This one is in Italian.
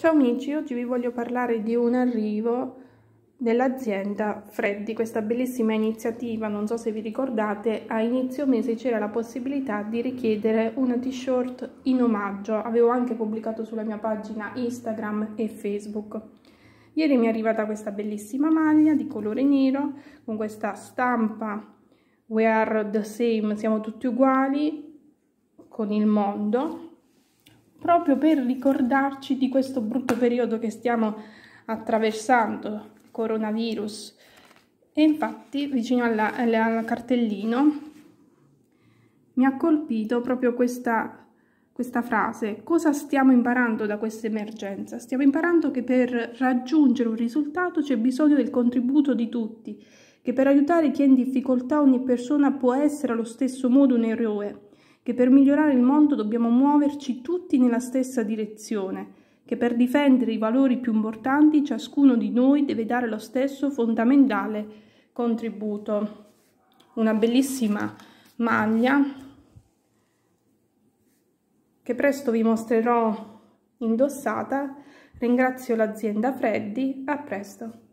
Ciao amici, oggi vi voglio parlare di un arrivo dell'azienda Freddi, questa bellissima iniziativa, non so se vi ricordate, a inizio mese c'era la possibilità di richiedere una t-shirt in omaggio, avevo anche pubblicato sulla mia pagina Instagram e Facebook. Ieri mi è arrivata questa bellissima maglia di colore nero con questa stampa We are the same, siamo tutti uguali con il mondo proprio per ricordarci di questo brutto periodo che stiamo attraversando, coronavirus. E infatti vicino alla, alla, al cartellino mi ha colpito proprio questa, questa frase. Cosa stiamo imparando da questa emergenza? Stiamo imparando che per raggiungere un risultato c'è bisogno del contributo di tutti, che per aiutare chi è in difficoltà ogni persona può essere allo stesso modo un eroe che per migliorare il mondo dobbiamo muoverci tutti nella stessa direzione, che per difendere i valori più importanti ciascuno di noi deve dare lo stesso fondamentale contributo. Una bellissima maglia che presto vi mostrerò indossata. Ringrazio l'azienda Freddy, a presto!